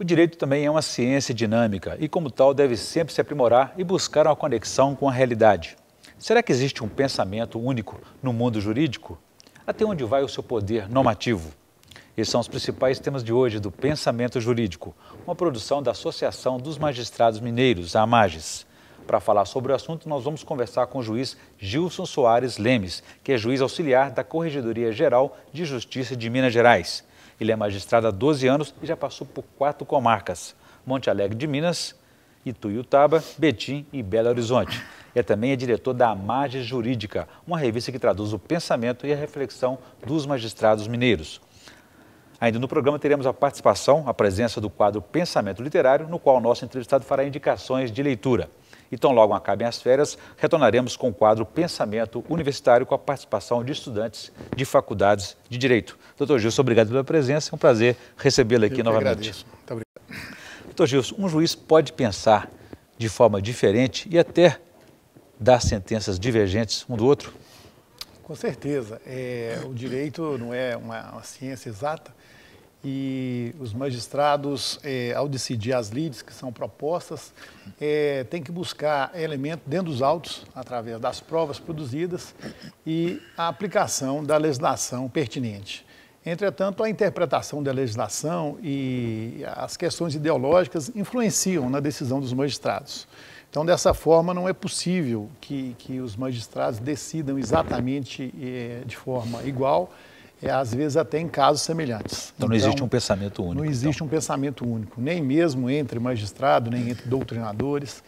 O direito também é uma ciência dinâmica e, como tal, deve sempre se aprimorar e buscar uma conexão com a realidade. Será que existe um pensamento único no mundo jurídico? Até onde vai o seu poder normativo? Esses são os principais temas de hoje do Pensamento Jurídico, uma produção da Associação dos Magistrados Mineiros, a AMAGES. Para falar sobre o assunto, nós vamos conversar com o juiz Gilson Soares Lemes, que é juiz auxiliar da Corregedoria Geral de Justiça de Minas Gerais. Ele é magistrado há 12 anos e já passou por quatro comarcas: Monte Alegre de Minas, Ituiutaba, Betim e Belo Horizonte. É também é diretor da Amage Jurídica, uma revista que traduz o pensamento e a reflexão dos magistrados mineiros. Ainda no programa teremos a participação, a presença do quadro Pensamento Literário, no qual o nosso entrevistado fará indicações de leitura. E tão logo acabem as férias, retornaremos com o quadro Pensamento Universitário com a participação de estudantes de faculdades de Direito. Doutor Gilson, obrigado pela presença, é um prazer recebê-lo aqui Eu novamente. Muito obrigado. Doutor Gilson, um juiz pode pensar de forma diferente e até dar sentenças divergentes um do outro? Com certeza. É, o direito não é uma, uma ciência exata, e os magistrados, é, ao decidir as lides que são propostas, é, tem que buscar elemento dentro dos autos, através das provas produzidas e a aplicação da legislação pertinente. Entretanto, a interpretação da legislação e as questões ideológicas influenciam na decisão dos magistrados. Então, dessa forma, não é possível que, que os magistrados decidam exatamente é, de forma igual é, às vezes até em casos semelhantes. Então, não então, existe um pensamento único. Não existe então. um pensamento único, nem mesmo entre magistrado, nem entre doutrinadores.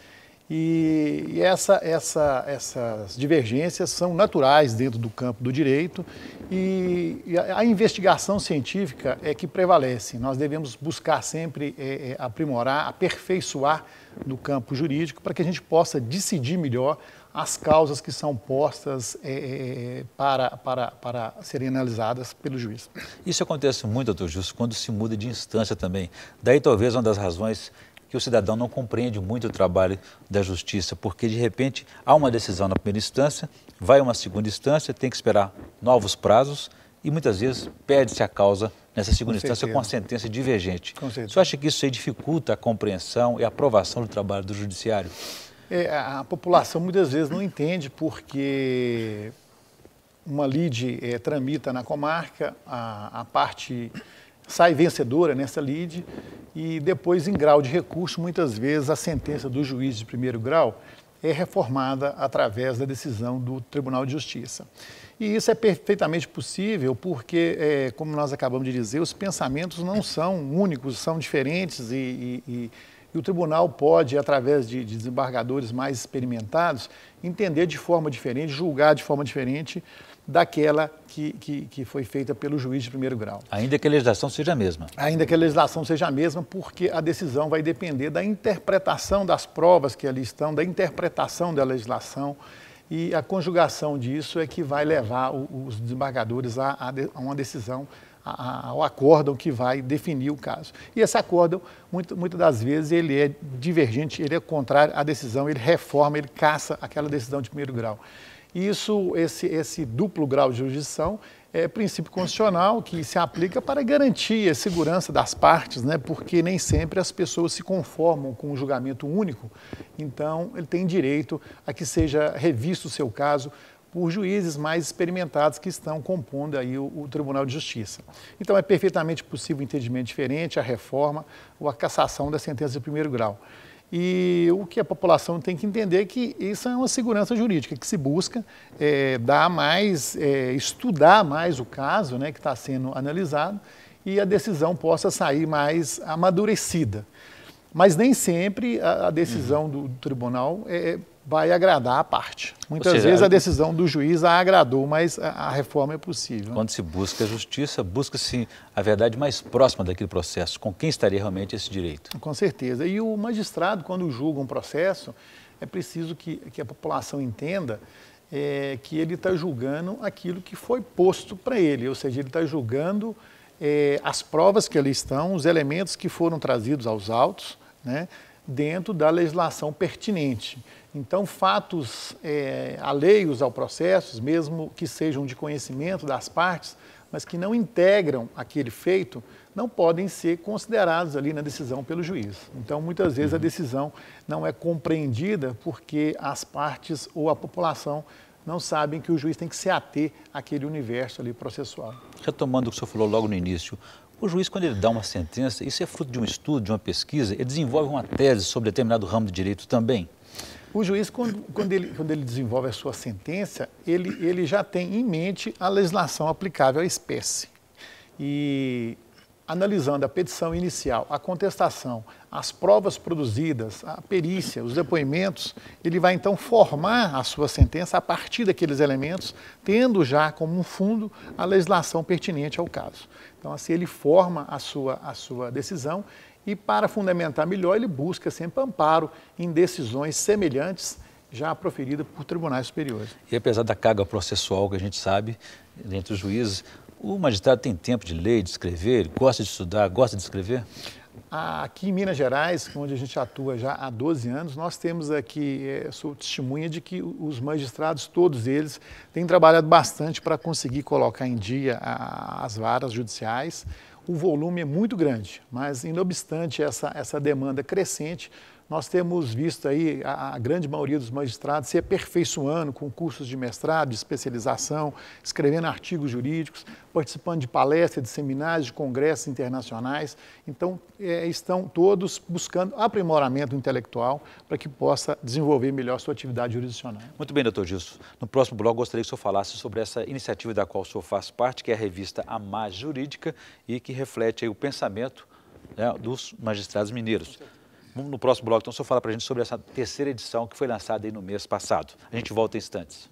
E, e essa, essa, essas divergências são naturais dentro do campo do direito e, e a, a, investigação científica é que prevalece. Nós devemos buscar sempre é, é, aprimorar, aperfeiçoar no campo jurídico para que a gente possa decidir melhor as causas que são postas é, é, é para, para, para serem analisadas pelo juiz. Isso acontece muito, doutor Justo, quando se muda de instância também. Daí talvez uma das razões que o cidadão não compreende muito o trabalho da justiça, porque de repente há uma decisão na primeira instância, vai a uma segunda instância, tem que esperar novos prazos e muitas vezes perde-se a causa nessa segunda com instância certeza. com a sentença divergente. Você acha que isso dificulta a compreensão e a aprovação do trabalho do judiciário? É, a população muitas vezes não entende porque uma lide é, tramita na comarca, a, a parte sai vencedora nessa lide e depois, em grau de recurso, muitas vezes a sentença do juiz de primeiro grau é reformada através da decisão do Tribunal de Justiça. E isso é perfeitamente possível porque, é, como nós acabamos de dizer, os pensamentos não são únicos, são diferentes e, e, e o tribunal pode, através de, de desembargadores mais experimentados, entender de forma diferente, julgar de forma diferente daquela que, que, que, foi feita pelo juiz de primeiro grau. Ainda que a legislação seja a mesma. Ainda que a legislação seja a mesma, porque a decisão vai depender da interpretação das provas que ali estão, da interpretação da legislação. E a conjugação disso é que vai levar os desembargadores a, a uma decisão, a, ao acórdão que vai definir o caso. E esse acórdão, muito, muitas das vezes, ele é divergente, ele é contrário à decisão, ele reforma, ele caça aquela decisão de primeiro grau. E isso, esse, esse duplo grau de jurisdição é princípio constitucional que se aplica para garantir a segurança das partes, né? porque nem sempre as pessoas se conformam com um julgamento único. Então, ele tem direito a que seja revisto o seu caso por juízes mais experimentados que estão compondo aí o, o Tribunal de Justiça. Então, é perfeitamente possível um entendimento diferente, a reforma ou a cassação da sentença de primeiro grau. E o que a população tem que entender é que isso é uma segurança jurídica que se busca é, dar mais, é, estudar mais o caso né, que está sendo analisado e a decisão possa sair mais amadurecida. Mas nem sempre a, a decisão uhum. do, do tribunal é, vai agradar a parte. Muitas seja, vezes a decisão do juiz a agradou, mas a reforma é possível. Quando se busca a justiça, busca-se a verdade mais próxima daquele processo, com quem estaria realmente esse direito. Com certeza. E o magistrado, quando julga um processo, é preciso que, que a população entenda é, que ele está julgando aquilo que foi posto para ele, ou seja, ele está julgando é, as provas que ali estão, os elementos que foram trazidos aos autos, né? dentro da legislação pertinente. Então, fatos é, alheios ao processo, mesmo que sejam de conhecimento das partes, mas que não integram aquele feito, não podem ser considerados ali na decisão pelo juiz. Então, muitas vezes a uhum. decisão não é compreendida porque as partes ou a população não sabem que o juiz tem que se ater àquele universo ali processual. Retomando o que o senhor falou logo no início, o juiz, quando ele dá uma sentença, isso é fruto de um estudo, de uma pesquisa, ele desenvolve uma tese sobre determinado ramo de direito também? O juiz, quando, quando, ele, quando ele desenvolve a sua sentença, ele, ele já tem em mente a legislação aplicável à espécie. E analisando a petição inicial, a contestação, as provas produzidas, a perícia, os depoimentos, ele vai então formar a sua sentença a partir daqueles elementos, tendo já como fundo a legislação pertinente ao caso. Então, assim, ele forma a sua, a sua decisão e, para fundamentar melhor, ele busca sempre amparo em decisões semelhantes já proferida por tribunais superiores. E apesar da carga processual que a gente sabe, dentre os juízes, o magistrado tem tempo de ler, de escrever, gosta de estudar, gosta de escrever? Aqui em Minas Gerais, onde a gente atua já há 12 anos, nós temos aqui, é, sou testemunha de que os magistrados, todos eles, têm trabalhado bastante para conseguir colocar em dia as varas judiciais. O volume é muito grande, mas, obstante essa, essa demanda crescente, nós temos visto aí a, a, grande maioria dos magistrados se aperfeiçoando com cursos de mestrado, de especialização, escrevendo artigos jurídicos, participando de palestras, de seminários, de congressos internacionais. Então, é, estão todos buscando aprimoramento intelectual para que possa desenvolver melhor sua atividade jurisdicional. Muito bem, doutor Gilson. No próximo blog, gostaria que o senhor falasse sobre essa iniciativa da qual o senhor faz parte, que é a revista Amar Jurídica e que reflete o pensamento né, dos magistrados mineiros no próximo bloco, então, só falar para a gente sobre essa terceira edição que foi lançada aí no mês passado. A gente volta em instantes.